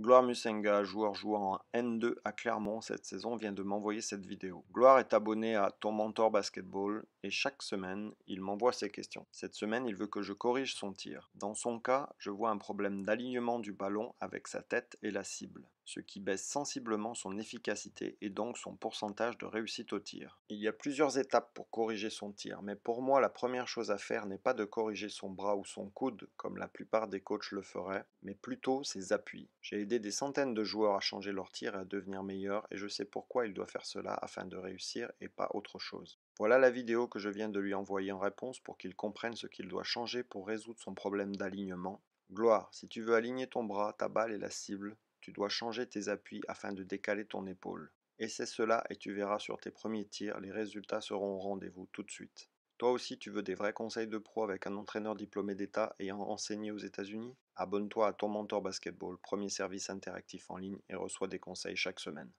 Gloire Musenga, joueur jouant en N2 à Clermont cette saison, vient de m'envoyer cette vidéo. Gloire est abonné à Ton Mentor Basketball et chaque semaine, il m'envoie ses questions. Cette semaine, il veut que je corrige son tir. Dans son cas, je vois un problème d'alignement du ballon avec sa tête et la cible ce qui baisse sensiblement son efficacité et donc son pourcentage de réussite au tir. Il y a plusieurs étapes pour corriger son tir, mais pour moi la première chose à faire n'est pas de corriger son bras ou son coude, comme la plupart des coachs le feraient, mais plutôt ses appuis. J'ai aidé des centaines de joueurs à changer leur tir et à devenir meilleurs, et je sais pourquoi il doit faire cela afin de réussir et pas autre chose. Voilà la vidéo que je viens de lui envoyer en réponse pour qu'il comprenne ce qu'il doit changer pour résoudre son problème d'alignement. Gloire, si tu veux aligner ton bras, ta balle et la cible, tu dois changer tes appuis afin de décaler ton épaule. Essaie cela et tu verras sur tes premiers tirs, les résultats seront au rendez-vous tout de suite. Toi aussi, tu veux des vrais conseils de pro avec un entraîneur diplômé d'État ayant enseigné aux États-Unis Abonne-toi à ton mentor basketball, premier service interactif en ligne, et reçois des conseils chaque semaine.